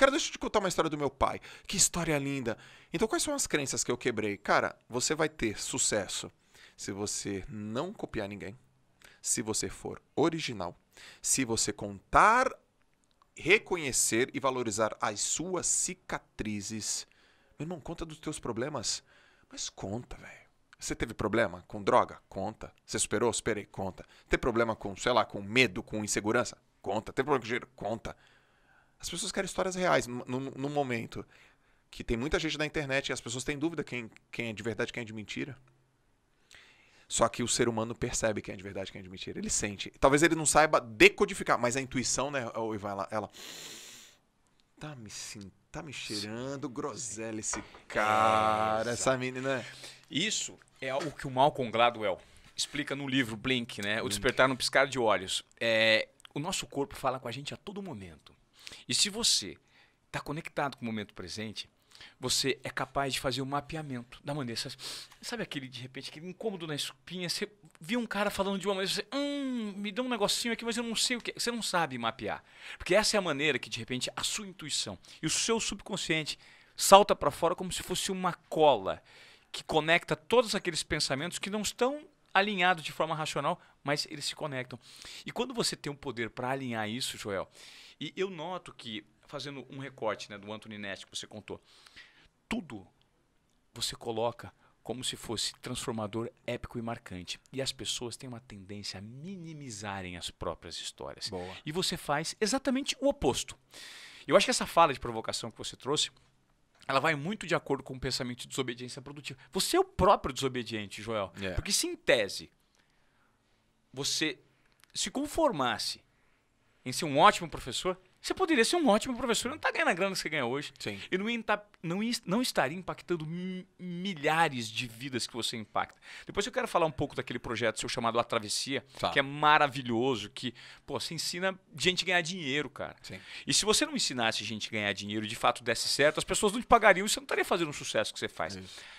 Cara, deixa eu te contar uma história do meu pai. Que história linda. Então, quais são as crenças que eu quebrei? Cara, você vai ter sucesso se você não copiar ninguém, se você for original, se você contar, reconhecer e valorizar as suas cicatrizes. Meu irmão, conta dos teus problemas, mas conta, velho. Você teve problema com droga? Conta. Você superou? Superei, conta. Tem problema com, sei lá, com medo, com insegurança? Conta. Tem problema com dinheiro? Conta. As pessoas querem histórias reais no, no momento. Que tem muita gente na internet e as pessoas têm dúvida quem, quem é de verdade quem é de mentira. Só que o ser humano percebe quem é de verdade quem é de mentira. Ele sente. Talvez ele não saiba decodificar, mas a intuição, né, o Ivan, ela, ela tá me sentindo tá me cheirando groselha esse cara, essa menina. Isso é algo que o Malcolm Gladwell explica no livro Blink, né? Blink. O Despertar no Piscar de Olhos. É, o nosso corpo fala com a gente a todo momento. E se você está conectado com o momento presente, você é capaz de fazer o um mapeamento da maneira. Sabe aquele, de repente, aquele incômodo na espinha? Você viu um cara falando de uma maneira, você, hum, me deu um negocinho aqui, mas eu não sei o que. Você não sabe mapear. Porque essa é a maneira que, de repente, a sua intuição e o seu subconsciente salta para fora como se fosse uma cola que conecta todos aqueles pensamentos que não estão alinhado de forma racional, mas eles se conectam. E quando você tem um poder para alinhar isso, Joel, e eu noto que, fazendo um recorte né, do Anthony Nest que você contou, tudo você coloca como se fosse transformador, épico e marcante. E as pessoas têm uma tendência a minimizarem as próprias histórias. Boa. E você faz exatamente o oposto. Eu acho que essa fala de provocação que você trouxe ela vai muito de acordo com o pensamento de desobediência produtiva. Você é o próprio desobediente, Joel. É. Porque se em tese você se conformasse em ser um ótimo professor, você poderia ser um ótimo professor não está ganhando a grana que você ganha hoje. Sim. E não, ia, não, ia, não estaria impactando milhares de vidas que você impacta. Depois eu quero falar um pouco daquele projeto seu chamado A Travessia, tá. que é maravilhoso, que, pô, você ensina gente a ganhar dinheiro, cara. Sim. E se você não ensinasse gente a ganhar dinheiro e de fato desse certo, as pessoas não te pagariam e você não estaria fazendo o sucesso que você faz. Isso.